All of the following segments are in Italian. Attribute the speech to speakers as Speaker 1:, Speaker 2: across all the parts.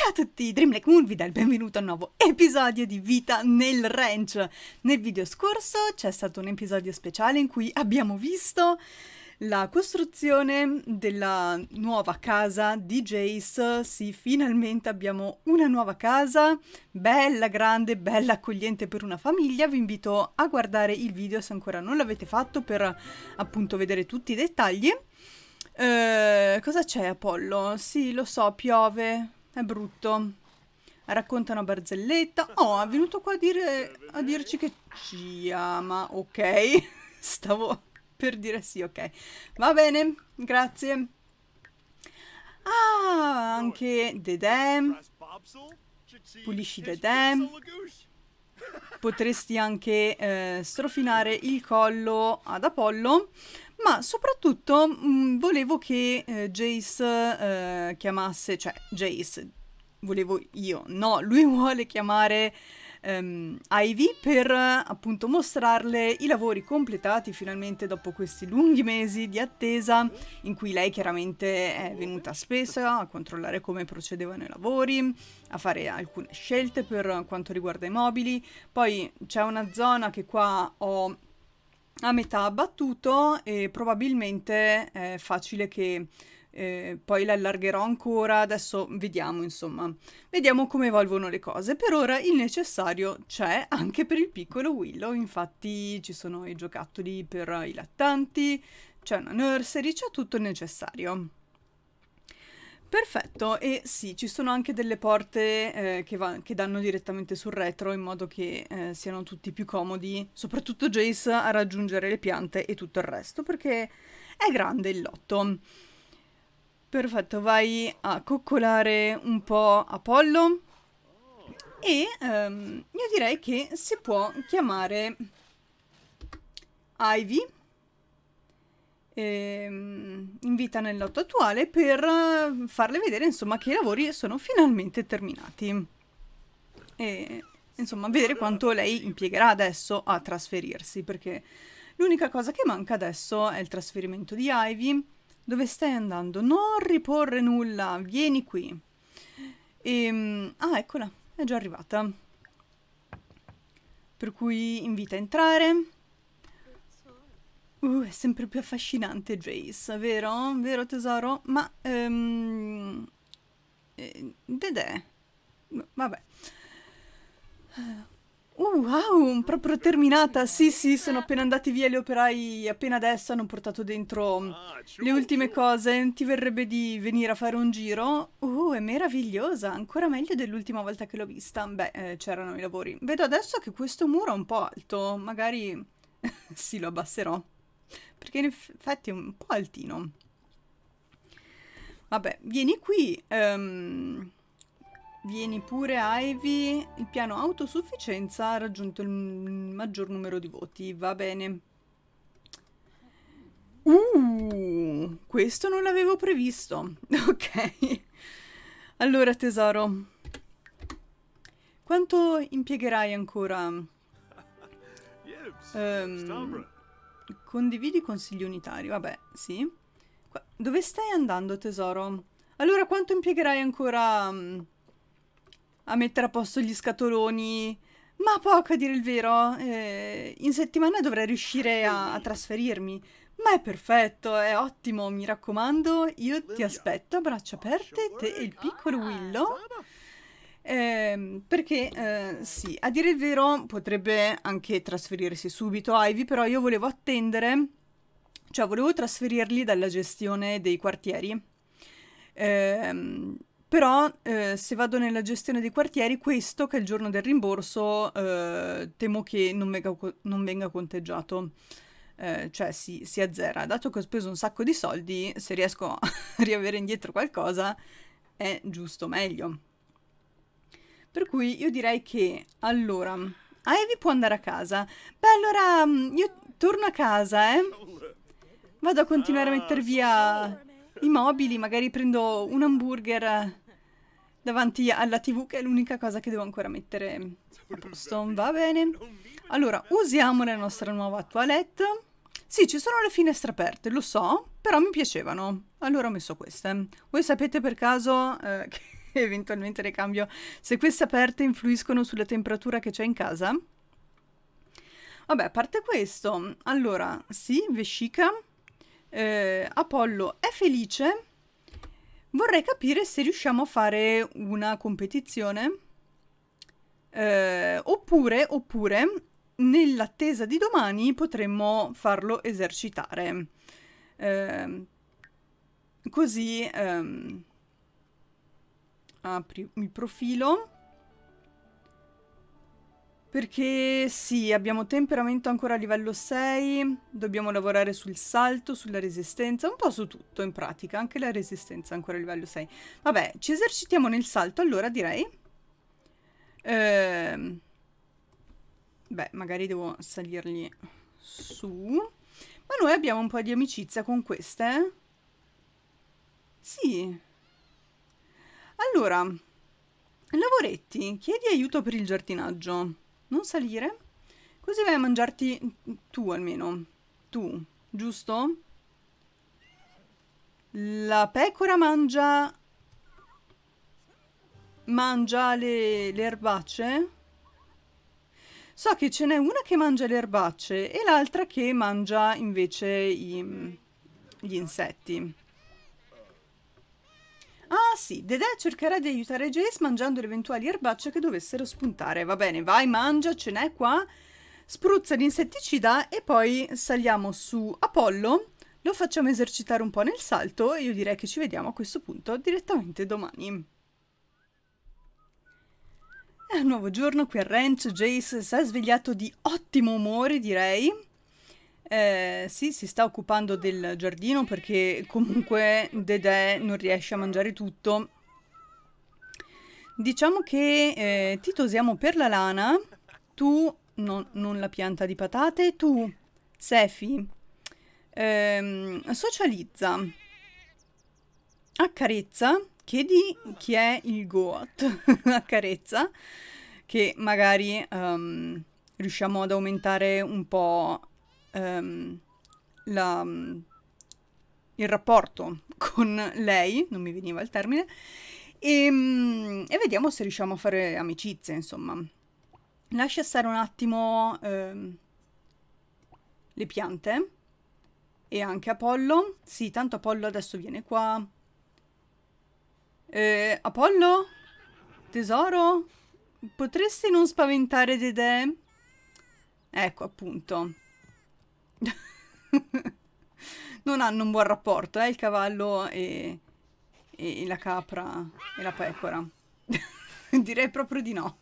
Speaker 1: Ciao a tutti, Dreamlake Moon vi dà il benvenuto a un nuovo episodio di Vita nel Ranch. Nel video scorso c'è stato un episodio speciale in cui abbiamo visto la costruzione della nuova casa di Jace. Sì, finalmente abbiamo una nuova casa, bella, grande, bella, accogliente per una famiglia. Vi invito a guardare il video se ancora non l'avete fatto per appunto vedere tutti i dettagli. Eh, cosa c'è Apollo? Sì, lo so, piove. È brutto. Racconta una Barzelletta. Oh, è venuto qua a, dire, a dirci che ci ama. Ok. Stavo per dire sì, ok. Va bene, grazie. Ah, anche Dedè. Pulisci Dedè. Potresti anche eh, strofinare il collo ad Apollo ma soprattutto mh, mm, volevo che eh, Jace eh, chiamasse, cioè Jace, volevo io, no, lui vuole chiamare ehm, Ivy per appunto mostrarle i lavori completati finalmente dopo questi lunghi mesi di attesa in cui lei chiaramente è venuta spesso a controllare come procedevano i lavori, a fare alcune scelte per quanto riguarda i mobili, poi c'è una zona che qua ho a metà abbattuto e probabilmente è facile che eh, poi l'allargherò ancora, adesso vediamo insomma, vediamo come evolvono le cose. Per ora il necessario c'è anche per il piccolo Willow, infatti ci sono i giocattoli per i lattanti, c'è una nursery, c'è tutto il necessario. Perfetto, e sì, ci sono anche delle porte eh, che, va- che, danno direttamente sul retro in modo che eh, siano tutti più comodi, soprattutto Jace a raggiungere le piante e tutto il resto, perché è grande il lotto. Perfetto, vai a coccolare un po' Apollo e ehm, io direi che si può chiamare Ivy ehm, in vita nel lotto attuale per eh, farle vedere insomma che i lavori sono finalmente terminati e insomma vedere quanto lei impiegherà adesso a trasferirsi perché l'unica cosa che manca adesso è il trasferimento di Ivy dove stai andando? Non riporre nulla, vieni qui. E, ehm, ah, eccola, è già arrivata. Per cui invita a entrare, Uh, è sempre più affascinante Jace, vero? Vero tesoro? Ma... Um, Dedè... Vabbè. Eh, uh, wow, proprio terminata. Sì, sì, sono appena andati via gli operai appena adesso, hanno portato dentro le ultime cose. Ti verrebbe di venire a fare un giro? Uh, è meravigliosa, ancora meglio dell'ultima volta che l'ho vista. Beh, eh, c'erano i lavori. Vedo adesso che questo muro è un po' alto, magari... sì, lo abbasserò perché in effetti è un po' altino. Vabbè, vieni qui, um, vieni pure Ivy, il piano autosufficienza ha raggiunto il maggior numero di voti, va bene. Uh, questo non l'avevo previsto, ok. Allora tesoro, quanto impiegherai ancora? Um, Condividi consigli unitari, vabbè, sì. Qua Dove stai andando, tesoro? Allora, quanto impiegherai ancora mm, a mettere a posto gli scatoloni? Ma poco, a dire il vero. Eh, in settimana dovrei riuscire a, a trasferirmi. Ma è perfetto, è ottimo, mi raccomando. Io ti aspetto a braccia aperte, te e il piccolo ah, Willow. Eh, perché eh, sì, a dire il vero potrebbe anche trasferirsi subito Ivy, però io volevo attendere, cioè volevo trasferirli dalla gestione dei quartieri. Ehm, eh, però se vado nella gestione dei quartieri, questo che è il giorno del rimborso, eh, temo che non, mega, non venga conteggiato. Eh, cioè si, si azzera. Dato che ho speso un sacco di soldi, se riesco a riavere indietro qualcosa, è giusto meglio. Per cui io direi che, allora, Ivy può andare a casa. Beh, allora, mm, io torno a casa, eh. Vado a continuare a mettere via i mobili, magari prendo un hamburger davanti alla tv, che è l'unica cosa che devo ancora mettere a posto. Va bene. Allora, usiamo la nostra nuova toilette. Sì, ci sono le finestre aperte, lo so, però mi piacevano. Allora ho messo queste. Voi sapete per caso eh, che eventualmente le cambio, se queste aperte influiscono sulla temperatura che c'è in casa? Vabbè, a parte questo, allora, sì, vescica, eh, Apollo è felice, vorrei capire se riusciamo a fare una competizione, eh, oppure, oppure, nell'attesa di domani potremmo farlo esercitare. Eh, così... Ehm, apri il profilo. Perché sì, abbiamo temperamento ancora a livello 6, dobbiamo lavorare sul salto, sulla resistenza, un po' su tutto in pratica, anche la resistenza ancora a livello 6. Vabbè, ci esercitiamo nel salto allora direi. Ehm, beh, magari devo salirgli su. Ma noi abbiamo un po' di amicizia con queste. Eh? Sì. Allora, lavoretti, chiedi aiuto per il giardinaggio. Non salire? Così vai a mangiarti tu almeno. Tu, giusto? La pecora mangia... Mangia le, le erbacce? So che ce n'è una che mangia le erbacce e l'altra che mangia invece i, gli insetti. Ah sì, Dedè cercherà di aiutare Jace mangiando le eventuali erbacce che dovessero spuntare. Va bene, vai, mangia, ce n'è qua. Spruzza l'insetticida e poi saliamo su Apollo. Lo facciamo esercitare un po' nel salto e io direi che ci vediamo a questo punto direttamente domani. È eh, un nuovo giorno qui al ranch, Jace si è svegliato di ottimo umore direi eh, sì, si sta occupando del giardino perché comunque Dedè non riesce a mangiare tutto. Diciamo che eh, ti tosiamo per la lana, tu non, non la pianta di patate, tu Sefi ehm, socializza, accarezza, chiedi chi è il Goat, accarezza, che magari um, riusciamo ad aumentare un po' ehm, la, mm, il rapporto con lei, non mi veniva il termine, e, mm, e, vediamo se riusciamo a fare amicizia, insomma. Lascia stare un attimo ehm, le piante e anche Apollo. Sì, tanto Apollo adesso viene qua. Eh, Apollo? Tesoro? Potresti non spaventare Dede? Ecco, appunto. non hanno un buon rapporto, eh, il cavallo e, e la capra e la pecora. Direi proprio di no.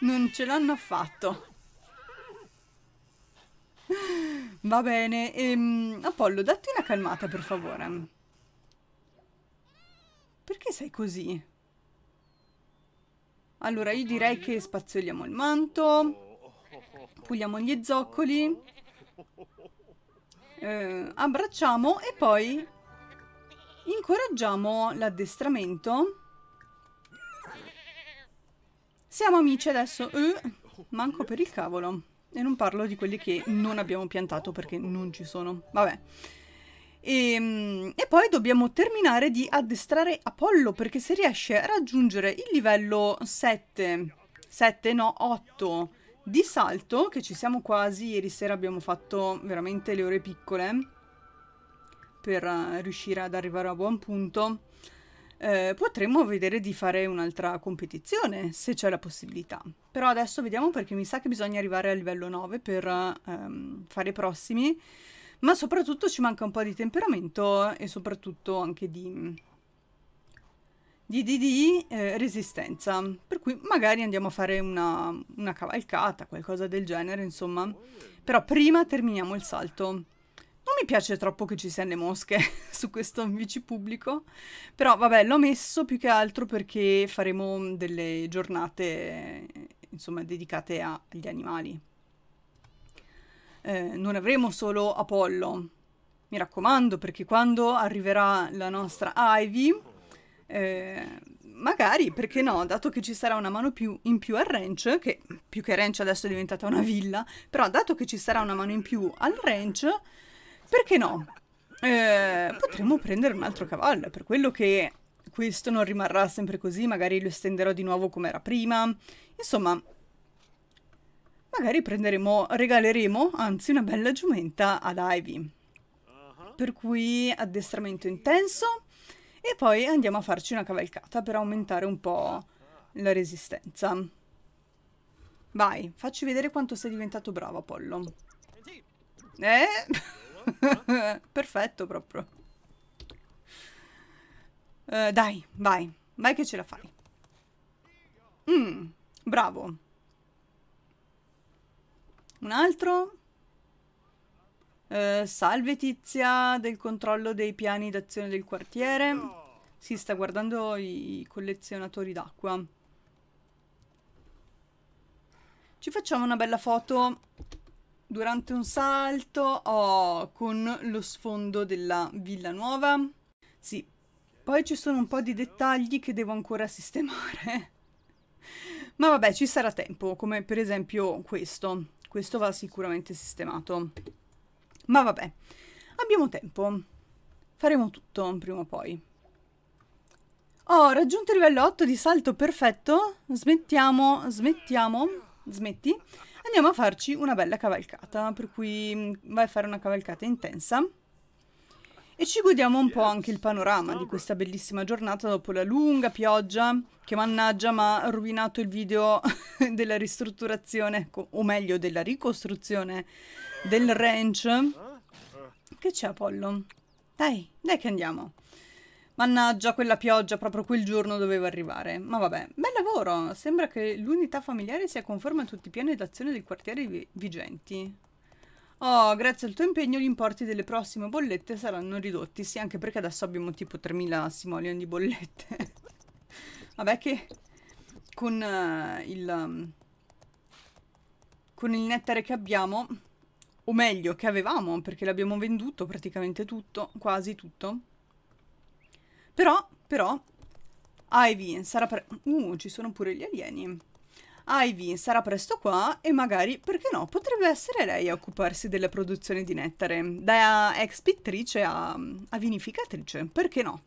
Speaker 1: Non ce l'hanno affatto. Va bene, ehm, Apollo, datti una calmata per favore. Perché sei così? Allora, io direi che spazzoliamo il manto, puliamo gli zoccoli eh, abbracciamo e poi incoraggiamo l'addestramento. Siamo amici adesso. Eh, manco per il cavolo. E non parlo di quelli che non abbiamo piantato perché non ci sono. Vabbè. E, ehm, e, poi dobbiamo terminare di addestrare Apollo perché se riesce a raggiungere il livello 7, 7 no 8 di salto, che ci siamo quasi, ieri sera abbiamo fatto veramente le ore piccole per eh, riuscire ad arrivare a buon punto, eh, potremmo vedere di fare un'altra competizione, se c'è la possibilità. Però adesso vediamo perché mi sa che bisogna arrivare a livello 9 per ehm, fare i prossimi, ma soprattutto ci manca un po' di temperamento e soprattutto anche di di DD eh, resistenza, per cui magari andiamo a fare una, una, cavalcata, qualcosa del genere, insomma. Però prima terminiamo il salto. Non mi piace troppo che ci siano le mosche su questo bici pubblico, però vabbè, l'ho messo più che altro perché faremo delle giornate, insomma, dedicate agli animali. Eh, non avremo solo Apollo, mi raccomando, perché quando arriverà la nostra Ivy eh, magari, perché no, dato che ci sarà una mano più, in più al ranch, che più che ranch adesso è diventata una villa, però dato che ci sarà una mano in più al ranch, perché no? Eh, potremmo prendere un altro cavallo, per quello che questo non rimarrà sempre così, magari lo estenderò di nuovo come era prima. Insomma, magari prenderemo, regaleremo, anzi, una bella giumenta ad Ivy. Per cui addestramento intenso, e poi andiamo a farci una cavalcata per aumentare un po' la resistenza. Vai, facci vedere quanto sei diventato bravo, Apollo. Eh? Perfetto proprio. Uh, dai, vai. Vai che ce la fai. Mm, bravo. Un altro. Eh, salve tizia del controllo dei piani d'azione del quartiere. Si sta guardando i collezionatori d'acqua. Ci facciamo una bella foto durante un salto oh, con lo sfondo della Villa Nuova. Sì, poi ci sono un po' di dettagli che devo ancora sistemare. Ma vabbè, ci sarà tempo, come per esempio questo. Questo va sicuramente sistemato. Ma vabbè, abbiamo tempo. Faremo tutto prima o poi. Ho raggiunto il livello 8 di salto perfetto. Smettiamo, smettiamo, smetti. Andiamo a farci una bella cavalcata, per cui mm, vai a fare una cavalcata intensa. E ci godiamo un po' anche il panorama di questa bellissima giornata dopo la lunga pioggia che mannaggia ma ha rovinato il video della ristrutturazione, o meglio della ricostruzione del ranch. Che c'è Apollo? Dai, dai che andiamo. Mannaggia, quella pioggia proprio quel giorno doveva arrivare. Ma vabbè, bel lavoro! Sembra che l'unità familiare sia conforme a tutti i piani d'azione del quartiere vi vigenti. Oh, grazie al tuo impegno gli importi delle prossime bollette saranno ridotti. Sì, anche perché adesso abbiamo tipo 3.000 simoleon di bollette. vabbè che con uh, il... Um, con il nettare che abbiamo o meglio che avevamo perché l'abbiamo venduto praticamente tutto, quasi tutto. Però, però, Ivy sarà pre- Uh, ci sono pure gli alieni. Ivy sarà presto qua e magari, perché no, potrebbe essere lei a occuparsi della produzione di nettare, da ex pittrice a, a vinificatrice, perché no?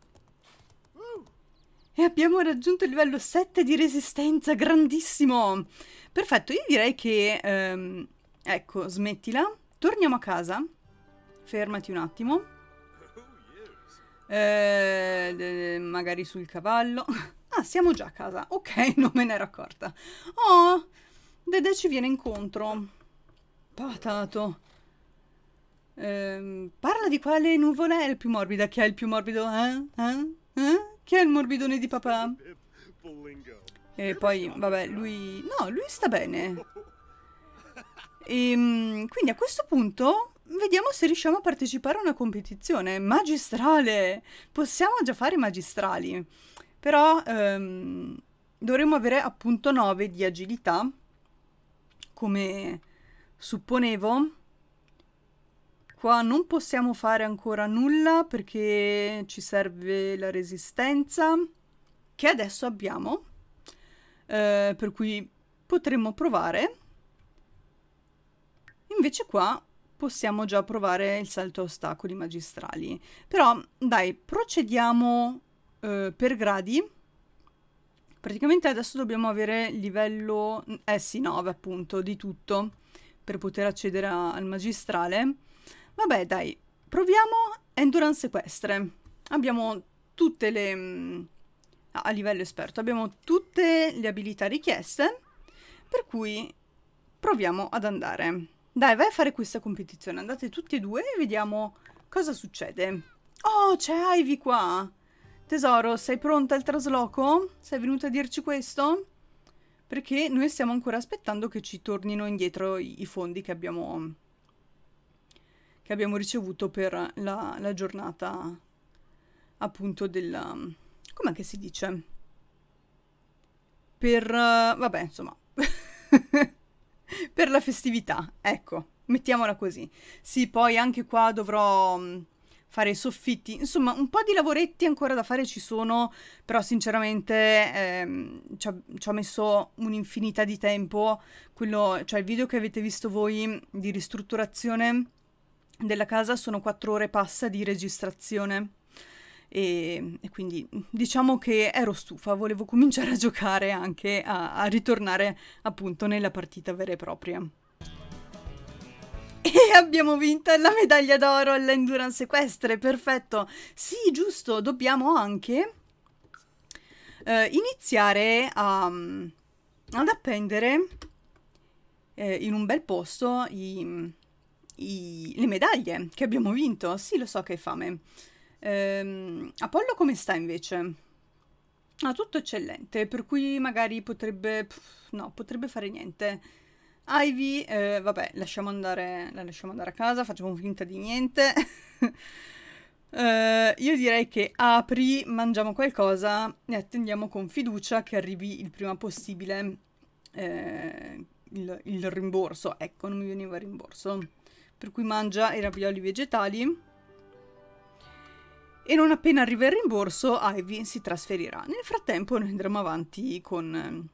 Speaker 1: E abbiamo raggiunto il livello 7 di resistenza, grandissimo! Perfetto, io direi che, ehm, ecco, smettila, Torniamo a casa. Fermati un attimo. Eh, magari sul cavallo. Ah, siamo già a casa. Ok, non me ne ero accorta. Oh, Dede ci viene incontro. Patato. Eh, parla di quale nuvola è il più morbida. Chi è il più morbido? Eh? eh? Eh? Chi è il morbidone di papà? E poi, vabbè, lui... No, lui sta bene. E, ehm, quindi a questo punto vediamo se riusciamo a partecipare a una competizione magistrale. Possiamo già fare magistrali, però ehm, dovremmo avere appunto 9 di agilità, come supponevo. Qua non possiamo fare ancora nulla perché ci serve la resistenza, che adesso abbiamo, eh, per cui potremmo provare Invece qua possiamo già provare il salto a ostacoli magistrali. Però dai, procediamo eh, per gradi. Praticamente adesso dobbiamo avere livello eh S9 appunto di tutto per poter accedere a, al magistrale. Vabbè dai, proviamo endurance equestre. Abbiamo tutte le... Mm, a livello esperto, abbiamo tutte le abilità richieste, per cui proviamo ad andare. Dai, vai a fare questa competizione. Andate tutti e due e vediamo cosa succede. Oh, c'è Ivy qua. Tesoro, sei pronta al trasloco? Sei venuta a dirci questo? Perché noi stiamo ancora aspettando che ci tornino indietro i, fondi che abbiamo, che abbiamo ricevuto per la, la giornata appunto della... com'è che si dice? Per... Uh, vabbè, insomma... per la festività, ecco, mettiamola così. Sì, poi anche qua dovrò mm, fare i soffitti, insomma un po' di lavoretti ancora da fare ci sono, però sinceramente ehm, ci, ho, ci ho messo un'infinità di tempo, quello, cioè il video che avete visto voi di ristrutturazione della casa sono 4 ore passa di registrazione e, e quindi mm, diciamo che ero stufa, volevo cominciare a giocare anche a, a ritornare appunto nella partita vera e propria. E abbiamo vinto la medaglia d'oro all'endurance equestre, perfetto. Sì, giusto, dobbiamo anche eh, iniziare a, mm, ad appendere eh, in un bel posto i, i, le medaglie che abbiamo vinto. Sì, lo so che hai fame. Ehm, Apollo come sta invece? Ah, tutto eccellente, per cui magari potrebbe... Pff, no, potrebbe fare niente. Ivy, eh, vabbè, lasciamo andare, la lasciamo andare a casa, facciamo finta di niente. eh, io direi che apri, mangiamo qualcosa e attendiamo con fiducia che arrivi il prima possibile eh, il, il rimborso. Ecco, non mi veniva il rimborso. Per cui mangia i ravioli vegetali e non appena arriva il rimborso Ivy si trasferirà. Nel frattempo noi andremo avanti con,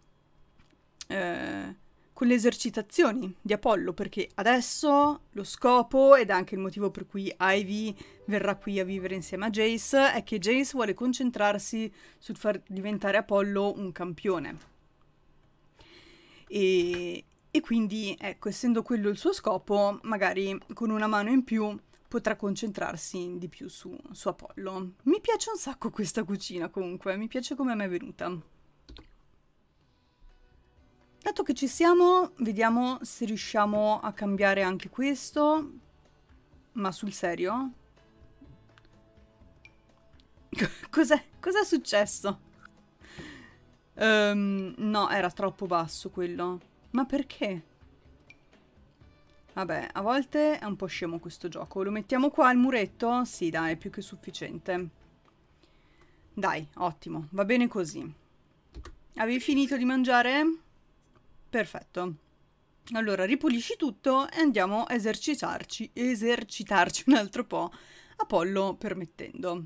Speaker 1: eh, con le esercitazioni di Apollo perché adesso lo scopo ed anche il motivo per cui Ivy verrà qui a vivere insieme a Jace è che Jace vuole concentrarsi sul far diventare Apollo un campione. E, e quindi, ecco, essendo quello il suo scopo, magari con una mano in più potrà concentrarsi di più su, su Apollo. Mi piace un sacco questa cucina comunque, mi piace come è venuta. Dato che ci siamo, vediamo se riusciamo a cambiare anche questo. Ma sul serio? Cos'è cos successo? Um, no, era troppo basso quello. Ma perché? Vabbè, a volte è un po' scemo questo gioco. Lo mettiamo qua al muretto? Sì, dai, è più che sufficiente. Dai, ottimo. Va bene così. Avevi finito di mangiare? Perfetto. Allora, ripulisci tutto e andiamo a esercitarci, esercitarci un altro po', Apollo permettendo.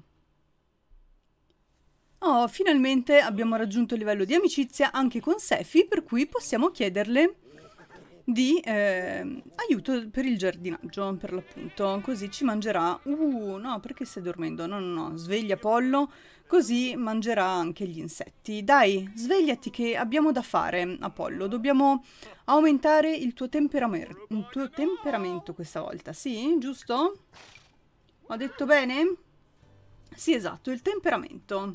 Speaker 1: Oh, finalmente abbiamo raggiunto il livello di amicizia anche con Sefi, per cui possiamo chiederle di eh, aiuto per il giardinaggio, per l'appunto. Così ci mangerà... Uh, no, perché stai dormendo? No, no, no, sveglia Pollo, così mangerà anche gli insetti. Dai, svegliati che abbiamo da fare, Apollo. Dobbiamo aumentare il tuo, temperamer il tuo temperamento questa volta, sì? Giusto? Ho detto bene? Sì, esatto, il temperamento.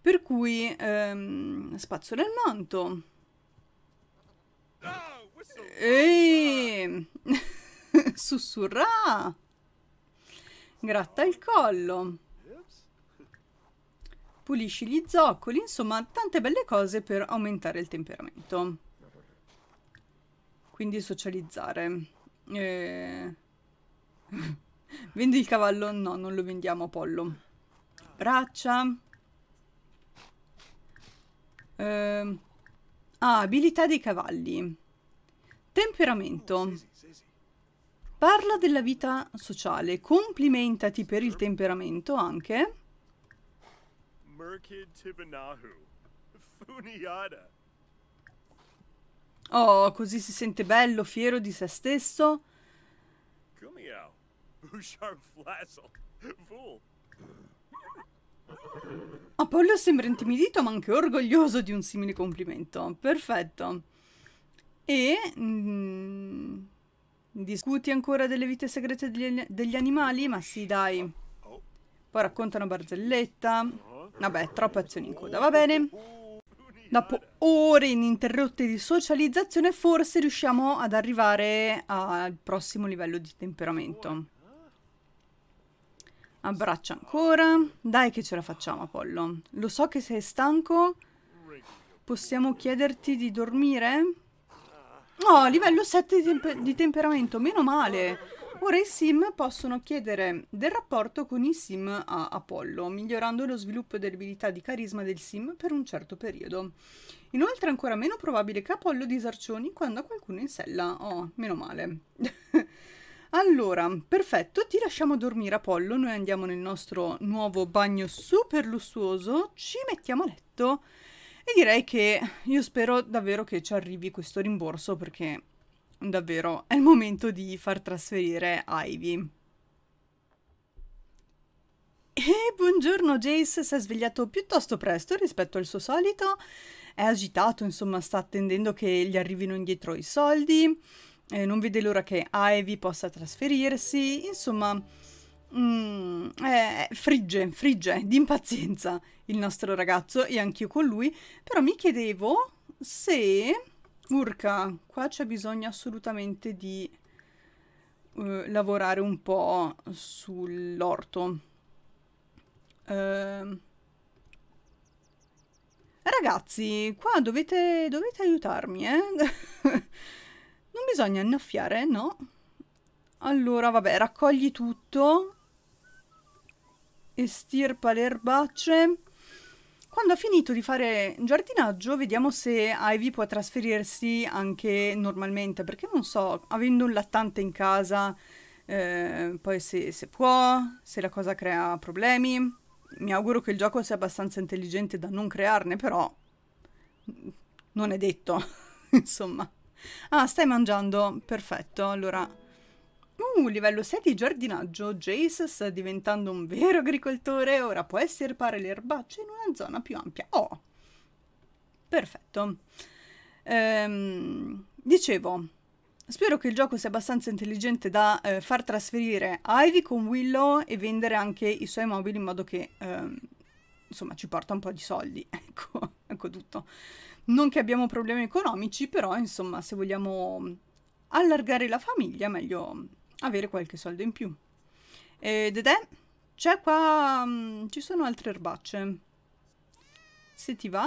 Speaker 1: Per cui, ehm, spazzola il manto. Ehi! Sussurra! Gratta il collo. Pulisci gli zoccoli, insomma, tante belle cose per aumentare il temperamento. Quindi socializzare. Eh... Vendi il cavallo? No, non lo vendiamo, Pollo. Braccia. Eh... Ah, abilità dei cavalli. Temperamento. Oh, Parla della vita sociale, complimentati per il temperamento anche. Oh, così si sente bello, fiero di se stesso. Apollo sembra intimidito ma anche orgoglioso di un simile complimento. Perfetto. E mh, mm, discuti ancora delle vite segrete degli, degli, animali? Ma sì, dai. Poi racconta una barzelletta. Vabbè, troppe azioni in coda, va bene. Dopo ore ininterrotte di socializzazione forse riusciamo ad arrivare al prossimo livello di temperamento. Abbraccia ancora. Dai che ce la facciamo, Apollo. Lo so che sei stanco. Possiamo chiederti di dormire? Oh, livello 7 di, temper di temperamento, meno male. Ora i sim possono chiedere del rapporto con i sim a Apollo, migliorando lo sviluppo dell'abilità di carisma del sim per un certo periodo. Inoltre è ancora meno probabile che Apollo disarcioni quando ha qualcuno in sella. Oh, meno male. allora, perfetto, ti lasciamo dormire Apollo, noi andiamo nel nostro nuovo bagno super lussuoso, ci mettiamo a letto e direi che io spero davvero che ci arrivi questo rimborso perché davvero è il momento di far trasferire Ivy. E buongiorno, Jace si è svegliato piuttosto presto rispetto al suo solito, è agitato, insomma sta attendendo che gli arrivino indietro i soldi, eh, non vede l'ora che Ivy possa trasferirsi, insomma Mm, eh, frigge, frigge di impazienza il nostro ragazzo e anch'io con lui, però mi chiedevo se... Urca, qua c'è bisogno assolutamente di eh, lavorare un po' sull'orto. Eh... Ragazzi, qua dovete, dovete aiutarmi, eh? non bisogna annaffiare, no? Allora, vabbè, raccogli tutto estirpa le erbacce. Quando ha finito di fare giardinaggio, vediamo se Ivy può trasferirsi anche normalmente, perché non so, avendo un lattante in casa, eh, poi se, se può, se la cosa crea problemi. Mi auguro che il gioco sia abbastanza intelligente da non crearne, però non è detto, insomma. Ah, stai mangiando, perfetto, allora Mm, livello 6 di giardinaggio. Jace sta diventando un vero agricoltore, ora può estirpare le erbacce in una zona più ampia. Oh, perfetto. Ehm, dicevo, spero che il gioco sia abbastanza intelligente da eh, far trasferire Ivy con Willow e vendere anche i suoi mobili in modo che, ehm, insomma, ci porta un po' di soldi. Ecco, ecco tutto. Non che abbiamo problemi economici, però, insomma, se vogliamo allargare la famiglia, meglio avere qualche soldo in più. Ed è, c'è qua, mh, mm, ci sono altre erbacce. Se ti va...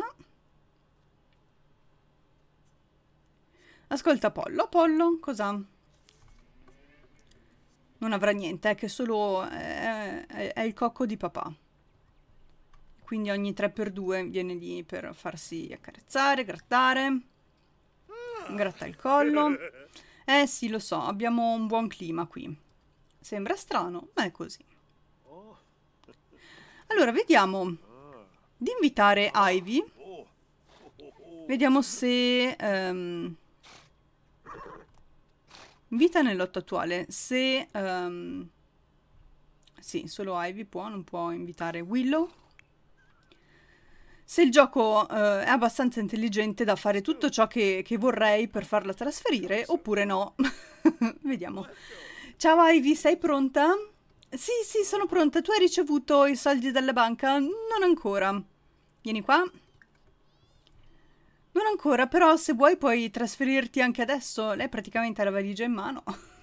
Speaker 1: Ascolta Pollo, Pollo, cosa? Non avrà niente, è che solo è, eh, è, è il cocco di papà. Quindi ogni 3x2 viene lì per farsi accarezzare, grattare. Gratta il collo. Eh sì, lo so, abbiamo un buon clima qui. Sembra strano, ma è così. Allora, vediamo di invitare Ivy. Vediamo se... Um, invita nel lotto attuale. Se... Um, sì, solo Ivy può, non può invitare Willow se il gioco eh, è abbastanza intelligente da fare tutto ciò che, che vorrei per farla trasferire oppure no. Vediamo. Ciao Ivy, sei pronta? Sì, sì, sono pronta. Tu hai ricevuto i soldi dalla banca? Non ancora. Vieni qua. Non ancora, però se vuoi puoi trasferirti anche adesso. Lei praticamente ha la valigia in mano.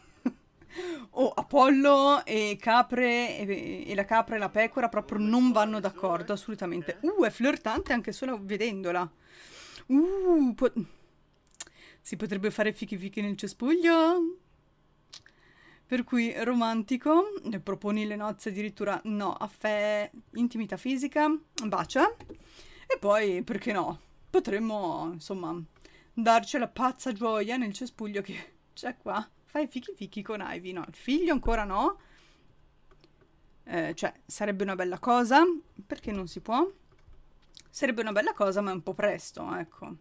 Speaker 1: Oh, Apollo e capre e, e, la capra e la pecora proprio non vanno d'accordo assolutamente. Uh, è flirtante anche solo vedendola. Uh, po si potrebbe fare fichi fichi nel cespuglio? Per cui romantico, ne proponi le nozze addirittura no, affè, intimità fisica, bacia e poi perché no? Potremmo, insomma, darci la pazza gioia nel cespuglio che c'è qua Fai fichi fichi con Ivy. No, il figlio ancora no. Eh, cioè, sarebbe una bella cosa. Perché non si può? Sarebbe una bella cosa, ma è un po' presto, ecco.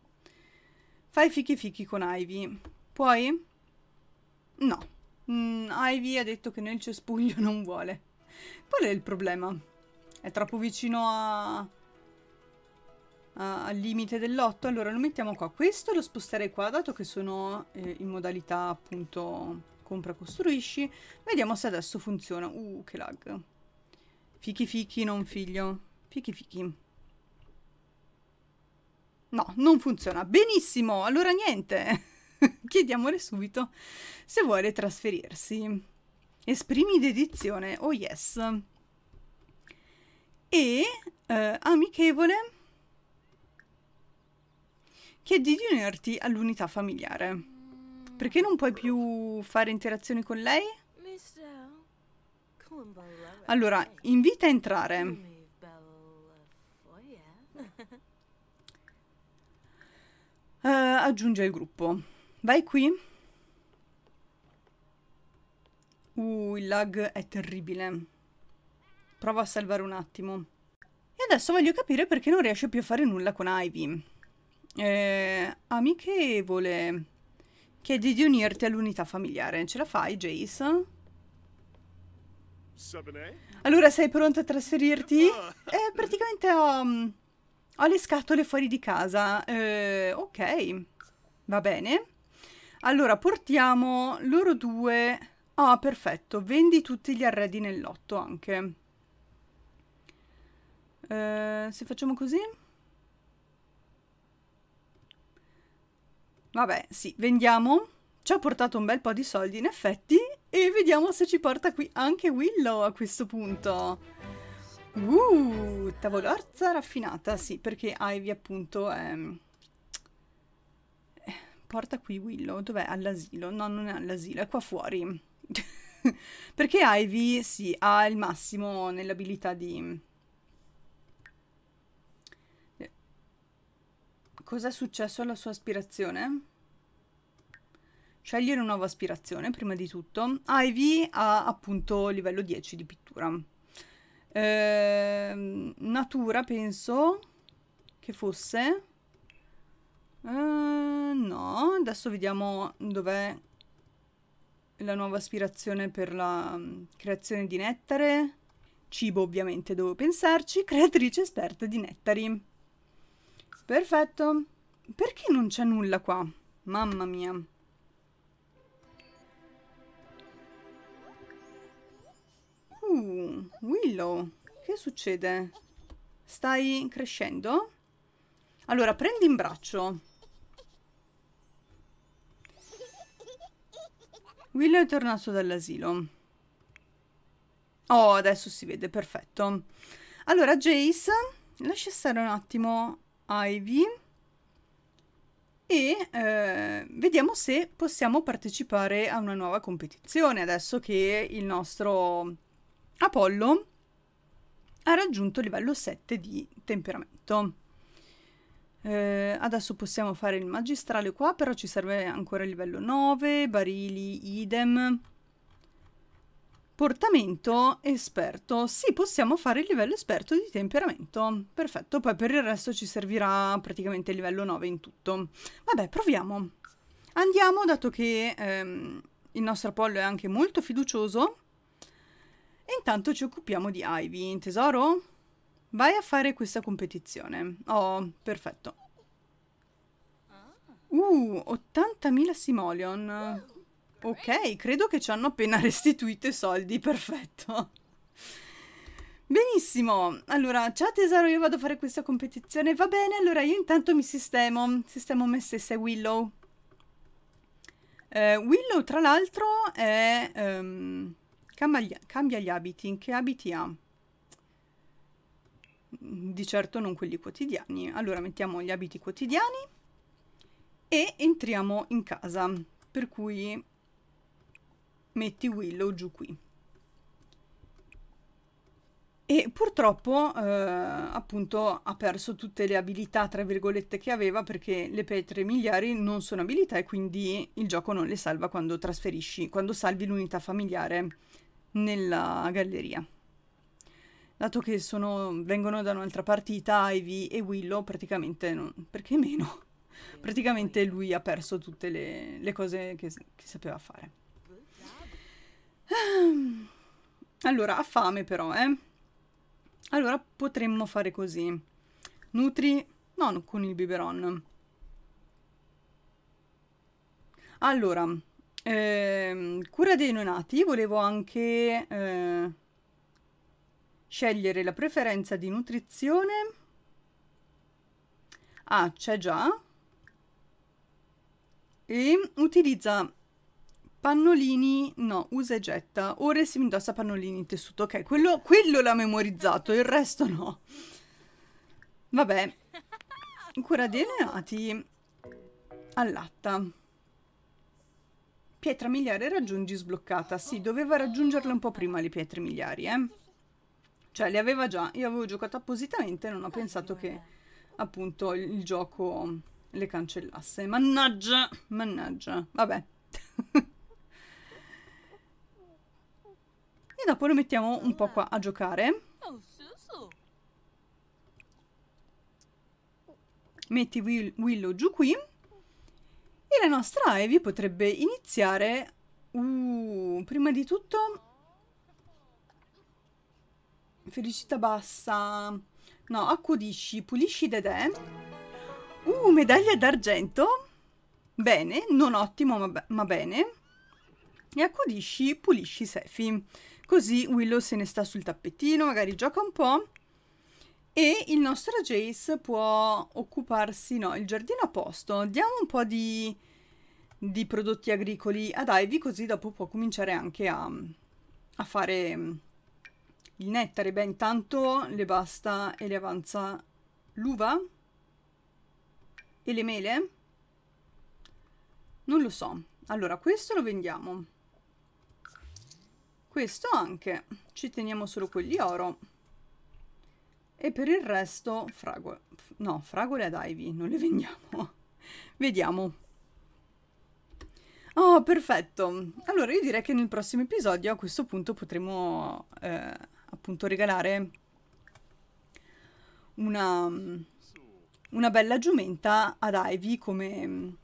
Speaker 1: Fai fichi fichi con Ivy. Puoi? No. Mm, Ivy ha detto che nel cespuglio non vuole. Qual è il problema? È troppo vicino a al limite dell'8 allora lo mettiamo qua questo lo sposterei qua dato che sono eh, in modalità appunto compra costruisci vediamo se adesso funziona uh che lag fichi fichi non figlio fichi fichi no non funziona benissimo allora niente chiediamole subito se vuole trasferirsi esprimi dedizione oh yes e eh, amichevole chiedi di unirti all'unità familiare. Perché non puoi più fare interazioni con lei? Allora, invita a entrare. Uh, aggiunge il gruppo. Vai qui. Uh, il lag è terribile. Prova a salvare un attimo. E adesso voglio capire perché non riesce più a fare nulla con Ivy eh, amichevole. Chiedi di unirti all'unità familiare. Ce la fai, Jace? Allora sei pronta a trasferirti? Eh, praticamente ho, mm, ho, le scatole fuori di casa. Eh, ok, va bene. Allora portiamo loro due... Ah, oh, perfetto. Vendi tutti gli arredi nel lotto anche. Eh, se facciamo così... Vabbè, sì, vendiamo. Ci ha portato un bel po' di soldi, in effetti. E vediamo se ci porta qui anche Willow a questo punto. Uh, tavolozza raffinata, sì, perché Ivy appunto è... Ehm, eh, porta qui Willow, dov'è? All'asilo? No, non è all'asilo, è qua fuori. perché Ivy, sì, ha il massimo nell'abilità di è successo alla sua aspirazione? Scegliere una nuova aspirazione, prima di tutto. Ivy ha appunto livello 10 di pittura. Eh, natura, penso che fosse. Eh, no, adesso vediamo dov'è la nuova aspirazione per la mm, creazione di nettare. Cibo, ovviamente, devo pensarci. Creatrice esperta di nettari. Perfetto. Perché non c'è nulla qua? Mamma mia. Uh, Willow, che succede? Stai crescendo? Allora, prendi in braccio. Willow è tornato dall'asilo. Oh, adesso si vede, perfetto. Allora, Jace, lascia stare un attimo Ivy e eh, vediamo se possiamo partecipare a una nuova competizione adesso che il nostro Apollo ha raggiunto il livello 7 di temperamento. Eh, adesso possiamo fare il magistrale qua, però ci serve ancora il livello 9, barili idem. Portamento esperto. Sì, possiamo fare il livello esperto di temperamento. Perfetto, poi per il resto ci servirà praticamente il livello 9 in tutto. Vabbè, proviamo. Andiamo, dato che ehm, il nostro Apollo è anche molto fiducioso. E intanto ci occupiamo di Ivy. Tesoro, vai a fare questa competizione. Oh, perfetto. Uh, 80.000 simoleon. Ok, credo che ci hanno appena restituito i soldi, perfetto. Benissimo, allora, ciao tesoro, io vado a fare questa competizione, va bene, allora io intanto mi sistemo, sistemo me stessa e Willow. Eh, Willow, tra l'altro, um, cambia gli abiti, in che abiti ha? Di certo non quelli quotidiani, allora mettiamo gli abiti quotidiani e entriamo in casa, per cui metti Willow giù qui. E purtroppo, eh, appunto, ha perso tutte le abilità, tra virgolette, che aveva perché le pietre miliari non sono abilità e quindi il gioco non le salva quando trasferisci, quando salvi l'unità familiare nella galleria. Dato che sono, vengono da un'altra partita, Ivy e Willow, praticamente non, perché meno? praticamente lui ha perso tutte le, le cose che, che sapeva fare. Ehm, allora, ha fame però, eh. Allora potremmo fare così. Nutri... Non con il biberon. Allora, ehm, cura dei neonati. Volevo anche eh, scegliere la preferenza di nutrizione. Ah, c'è già. E utilizza Pannolini, no, usa e getta. Ore si indossa pannolini in tessuto. Ok, quello, quello l'ha memorizzato, il resto no. Vabbè. Cura allenati. allatta. Pietra miliare raggiungi sbloccata. Sì, doveva raggiungerle un po' prima le pietre miliari, eh. Cioè, le aveva già. Io avevo giocato appositamente e non ho pensato che, appunto, il gioco le cancellasse. Mannaggia! Mannaggia. Vabbè. E dopo lo mettiamo un po' qua a giocare. Oh, Metti Will Willow giù qui. E la nostra Ivy potrebbe iniziare... Uh, prima di tutto... Felicità bassa... No, accudisci, pulisci Dedè. Uh, medaglia d'argento. Bene, non ottimo, ma, ma bene. E accudisci, pulisci Sefi. Così Willow se ne sta sul tappetino, magari gioca un po'. E il nostro Jace può occuparsi, no, il giardino a posto. Diamo un po' di, di prodotti agricoli ad ah, Ivy, così dopo può cominciare anche a, a fare il nettare. Beh, intanto le basta e le avanza l'uva e le mele. Non lo so. Allora, questo lo vendiamo. Questo anche. Ci teniamo solo quelli oro. E per il resto, fragole. No, fragole ad Ivy, non le vendiamo. Vediamo. Oh, perfetto. Allora, io direi che nel prossimo episodio a questo punto potremo eh, appunto regalare una, una bella giumenta ad Ivy come,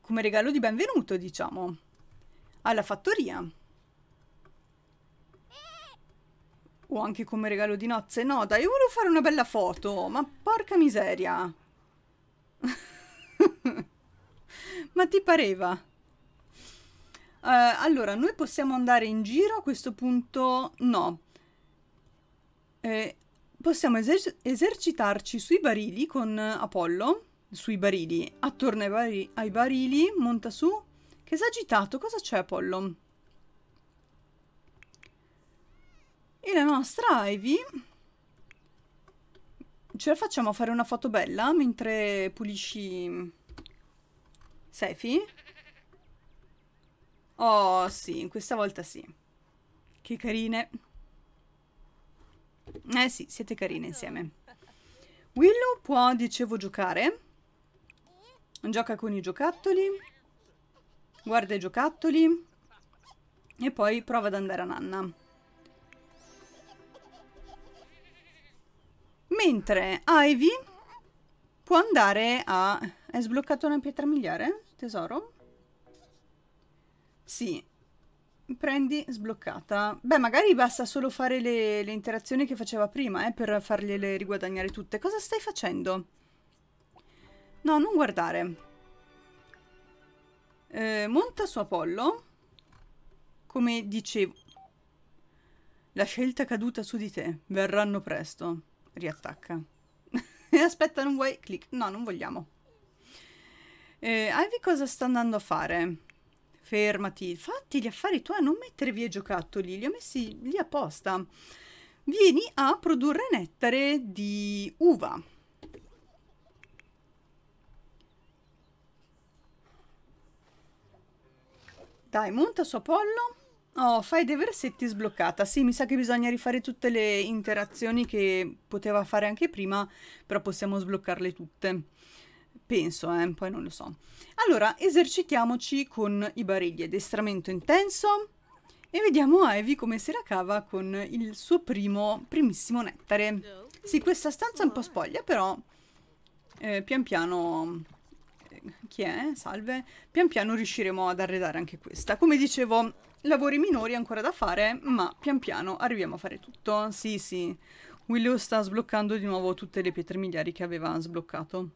Speaker 1: come regalo di benvenuto, diciamo, alla fattoria. O anche come regalo di nozze. No, dai, io volevo fare una bella foto, ma porca miseria. ma ti pareva? Uh, allora, noi possiamo andare in giro a questo punto? No. Eh, possiamo eser esercitarci sui barili con Apollo. Sui barili. Attorno ai, bari ai barili, monta su. Che esagitato, cosa c'è Apollo? E la nostra Ivy ce la facciamo a fare una foto bella mentre pulisci Sefi? Oh sì, questa volta sì. Che carine. Eh sì, siete carine insieme. Willow può, dicevo, giocare. Gioca con i giocattoli. Guarda i giocattoli. E poi prova ad andare a nanna. Mentre Ivy può andare a... Hai sbloccato una pietra miliare, tesoro? Sì. Prendi, sbloccata. Beh, magari basta solo fare le, le interazioni che faceva prima, eh, per fargliele riguadagnare tutte. Cosa stai facendo? No, non guardare. Eh, monta su Apollo. Come dicevo... La scelta caduta su di te. Verranno presto riattacca. Aspetta, non vuoi? Clic. No, non vogliamo. Eh, Ivy cosa sta andando a fare? Fermati. Fatti gli affari tuoi, non mettere via i giocattoli. Li ho messi lì apposta. Vieni a produrre nettare di uva. Dai, monta su Apollo. Oh, fai dei versetti sbloccata. Sì, mi sa che bisogna rifare tutte le interazioni che poteva fare anche prima, però possiamo sbloccarle tutte. Penso, eh, poi non lo so. Allora, esercitiamoci con i barigli. Addestramento intenso. E vediamo Ivy come se la cava con il suo primo, primissimo nettare. Sì, questa stanza è un po' spoglia, però eh, pian piano... Eh, chi è? Salve. Pian piano riusciremo ad arredare anche questa. Come dicevo, lavori minori ancora da fare, ma pian piano arriviamo a fare tutto. Sì, sì, Willow sta sbloccando di nuovo tutte le pietre miliari che aveva sbloccato.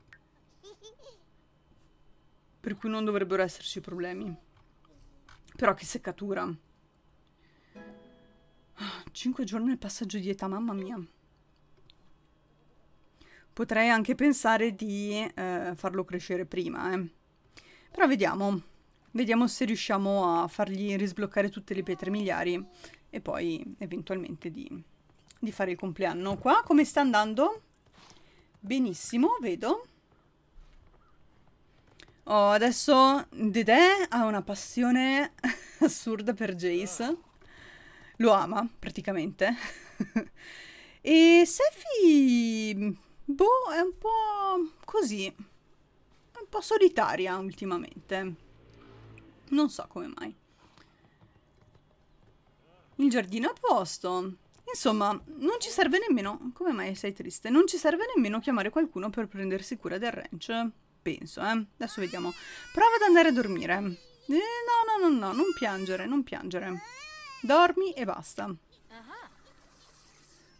Speaker 1: Per cui non dovrebbero esserci problemi. Però che seccatura. Cinque giorni nel passaggio di età, mamma mia. Potrei anche pensare di eh, farlo crescere prima, eh. Però vediamo. Vediamo se riusciamo a fargli risbloccare tutte le pietre miliari e poi eventualmente di, di fare il compleanno. Qua come sta andando? Benissimo, vedo. Oh, adesso Dedè ha una passione assurda per Jace. Lo ama, praticamente. e Sefi... Boh, è un po' così. Un po' solitaria ultimamente. Non so come mai. Il giardino a posto. Insomma, non ci serve nemmeno... Come mai sei triste? Non ci serve nemmeno chiamare qualcuno per prendersi cura del ranch. Penso, eh. Adesso vediamo. Prova ad andare a dormire. Eh, no, no, no, no, non piangere, non piangere. Dormi e basta.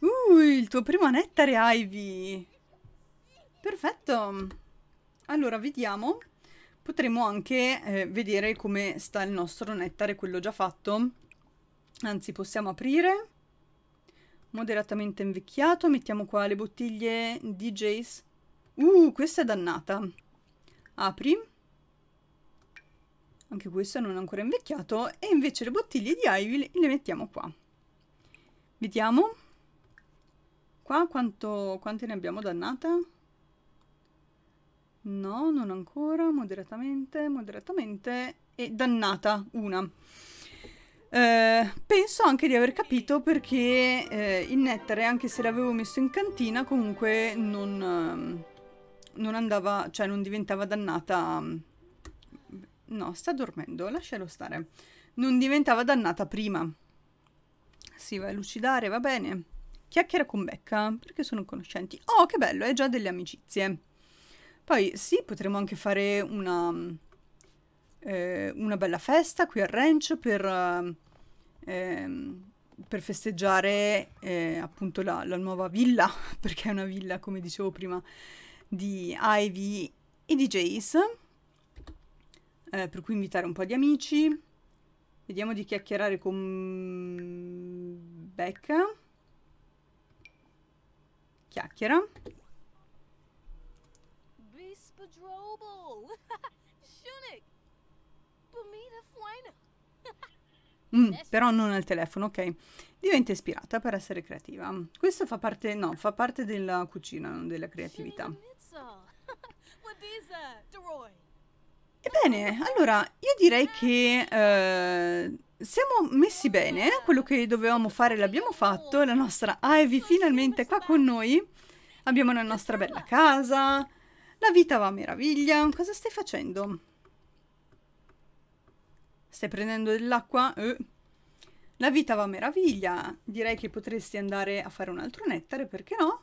Speaker 1: Uh, il tuo primo nettare, Ivy! Perfetto! Allora, vediamo potremmo anche eh, vedere come sta il nostro nettare, quello già fatto. Anzi, possiamo aprire, moderatamente invecchiato, mettiamo qua le bottiglie DJs. Uh, questa è dannata. Apri. Anche questo non è ancora invecchiato. E invece le bottiglie di Ivy le mettiamo qua. Vediamo. Qua quanto, quante ne abbiamo dannata? No, non ancora, moderatamente, moderatamente e dannata una. Eh, penso anche di aver capito perché eh, il nettare, anche se l'avevo messo in cantina, comunque non, ehm, non andava, cioè non diventava dannata. Ehm, no, sta dormendo, lascialo stare. Non diventava dannata prima. Si va a lucidare, va bene. Chiacchiera con Becca, perché sono conoscenti. Oh, che bello, è già delle amicizie. Poi sì, potremmo anche fare una, mm, eh, una bella festa qui al ranch per, eh, ehm, per festeggiare eh, appunto la, la, nuova villa, perché è una villa, come dicevo prima, di Ivy e di Jace. Eh, per cui invitare un po' di amici. Vediamo di chiacchierare con Becca. Chiacchiera. Mm, però non al telefono, ok. Diventa ispirata per essere creativa. Questo fa parte, no, fa parte della cucina, non della creatività. Ebbene, allora io direi che eh, siamo messi bene, quello che dovevamo fare l'abbiamo fatto, la nostra Ivy finalmente è qua con noi, abbiamo la nostra bella ah. casa, la vita va a meraviglia. Cosa stai facendo? Stai prendendo dell'acqua? Eh. La vita va a meraviglia. Direi che potresti andare a fare un altro nettare, perché no?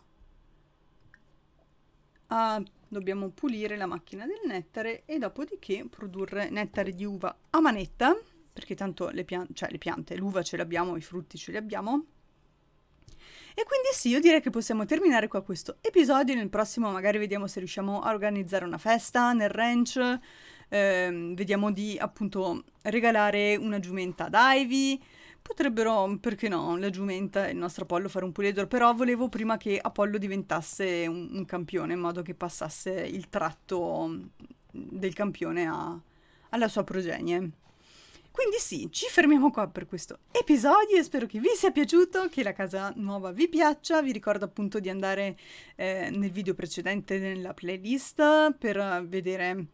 Speaker 1: Ah, dobbiamo pulire la macchina del nettare e dopodiché produrre nettare di uva a manetta, perché tanto le, pian cioè le piante, l'uva ce l'abbiamo, i frutti ce li abbiamo. E quindi sì, io direi che possiamo terminare qua questo episodio. Nel prossimo magari vediamo se riusciamo a organizzare una festa nel ranch. Eh, vediamo di appunto regalare una giumenta ad Ivy. Potrebbero, perché no, la giumenta e il nostro Apollo fare un puledro, però volevo prima che Apollo diventasse un, un campione, in modo che passasse il tratto mm, del campione a, alla sua progenie. Quindi sì, ci fermiamo qua per questo episodio, e spero che vi sia piaciuto, che la casa nuova vi piaccia, vi ricordo appunto di andare eh, nel video precedente nella playlist per vedere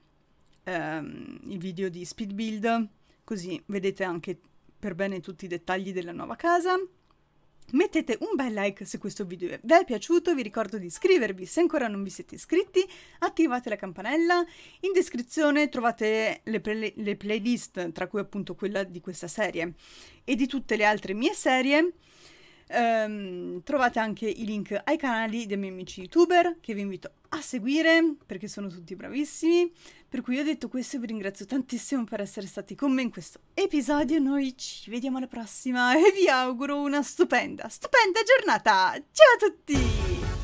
Speaker 1: ehm, il video di Speed Build, così vedete anche per bene tutti i dettagli della nuova casa. Mettete un bel like se questo video vi è piaciuto, vi ricordo di iscrivervi se ancora non vi siete iscritti, attivate la campanella, in descrizione trovate le, play le playlist tra cui appunto quella di questa serie e di tutte le altre mie serie, ehm, trovate anche i link ai canali dei miei amici youtuber che vi invito a seguire perché sono tutti bravissimi, per cui ho detto questo e vi ringrazio tantissimo per essere stati con me in questo episodio. Noi ci vediamo alla prossima e vi auguro una stupenda, stupenda giornata. Ciao a tutti!